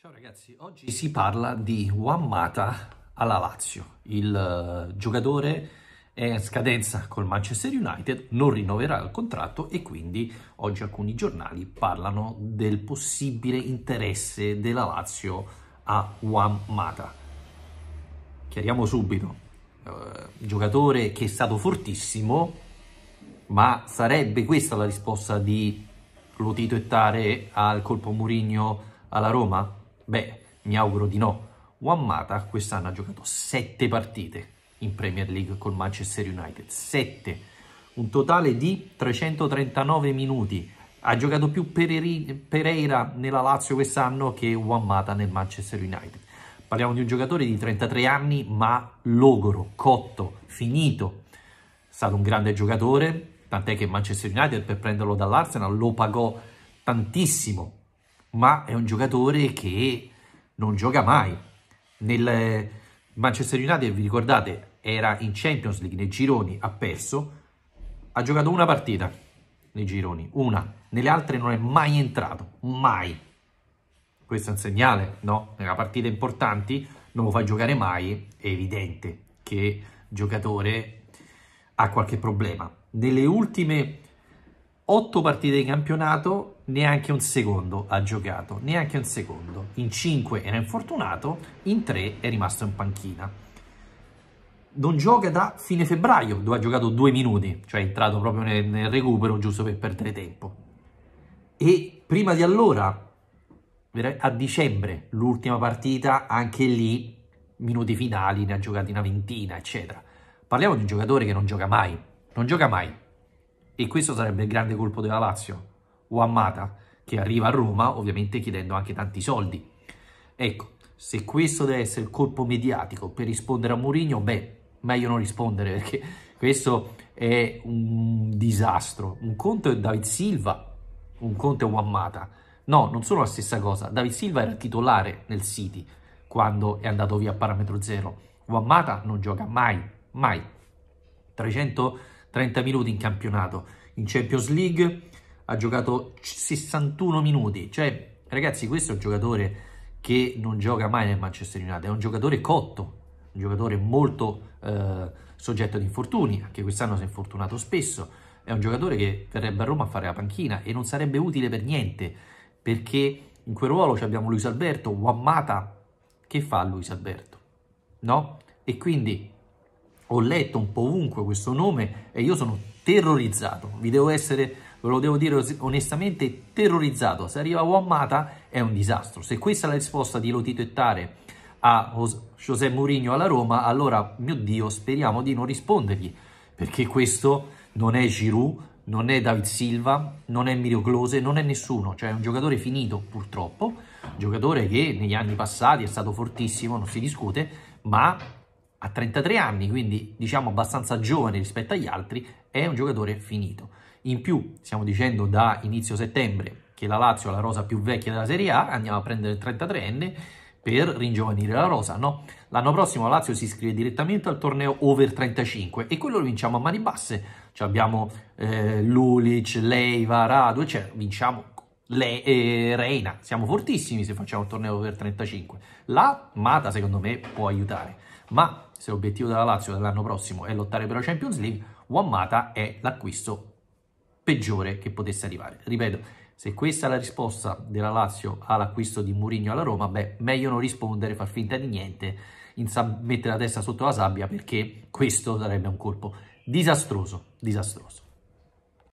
Ciao ragazzi, oggi si parla di Juan Mata alla Lazio. Il eh, giocatore è in scadenza col Manchester United, non rinnoverà il contratto e quindi oggi alcuni giornali parlano del possibile interesse della Lazio a Juan Mata. Chiariamo subito, uh, giocatore che è stato fortissimo, ma sarebbe questa la risposta di Lotito e Tare al colpo Murigno alla Roma? Beh, mi auguro di no. Juan Mata quest'anno ha giocato 7 partite in Premier League con Manchester United. 7. Un totale di 339 minuti. Ha giocato più Pereira nella Lazio quest'anno che Juan Mata nel Manchester United. Parliamo di un giocatore di 33 anni, ma logoro, cotto, finito. È stato un grande giocatore, tant'è che Manchester United per prenderlo dall'Arsenal lo pagò tantissimo ma è un giocatore che non gioca mai. Nel eh, Manchester United, vi ricordate, era in Champions League, nei gironi ha perso, ha giocato una partita nei gironi, una, nelle altre non è mai entrato, mai. Questo è un segnale, no? Nella partita importanti non lo fa giocare mai, è evidente che il giocatore ha qualche problema. Nelle ultime 8 partite di campionato, neanche un secondo ha giocato, neanche un secondo. In 5 era infortunato, in 3 è rimasto in panchina. Non gioca da fine febbraio, dove ha giocato due minuti, cioè è entrato proprio nel, nel recupero giusto per perdere tempo. E prima di allora, a dicembre, l'ultima partita, anche lì, minuti finali, ne ha giocati una ventina, eccetera. Parliamo di un giocatore che non gioca mai, non gioca mai, e questo sarebbe il grande colpo della Lazio, o Amata, che arriva a Roma ovviamente chiedendo anche tanti soldi. Ecco, se questo deve essere il colpo mediatico per rispondere a Mourinho, beh, meglio non rispondere perché questo è un disastro. Un conto è David Silva, un conto è Wammata. No, non sono la stessa cosa. David Silva era titolare nel City quando è andato via a parametro zero. Wammata non gioca mai, mai. 300 30 minuti in campionato, in Champions League ha giocato 61 minuti, cioè ragazzi questo è un giocatore che non gioca mai nel Manchester United, è un giocatore cotto, un giocatore molto eh, soggetto ad infortuni, anche quest'anno si è infortunato spesso, è un giocatore che verrebbe a Roma a fare la panchina e non sarebbe utile per niente, perché in quel ruolo abbiamo Luis Alberto, Wammata, che fa Luis Alberto? No? E quindi ho letto un po' ovunque questo nome e io sono terrorizzato, vi devo essere, ve lo devo dire onestamente, terrorizzato. Se arriva Wamata è un disastro. Se questa è la risposta di Lotito Ettare a José Mourinho alla Roma, allora, mio Dio, speriamo di non rispondergli, perché questo non è Giroud, non è David Silva, non è Mirio Close, non è nessuno, cioè è un giocatore finito purtroppo, un giocatore che negli anni passati è stato fortissimo, non si discute, ma a 33 anni, quindi diciamo abbastanza giovane rispetto agli altri, è un giocatore finito. In più, stiamo dicendo da inizio settembre che la Lazio è la rosa più vecchia della Serie A, andiamo a prendere il 33enne per ringiovanire la rosa, no? L'anno prossimo la Lazio si iscrive direttamente al torneo over 35 e quello lo vinciamo a mani basse. Cioè abbiamo eh, Lulic, Leiva, Radu, eccetera. Vinciamo le, eh, Reina. Siamo fortissimi se facciamo il torneo over 35. La Mata, secondo me, può aiutare ma se l'obiettivo della Lazio dell'anno prossimo è lottare per la Champions League, Juan è l'acquisto peggiore che potesse arrivare. Ripeto, se questa è la risposta della Lazio all'acquisto di Mourinho alla Roma, beh, meglio non rispondere, far finta di niente, mettere la testa sotto la sabbia perché questo sarebbe un colpo disastroso, disastroso.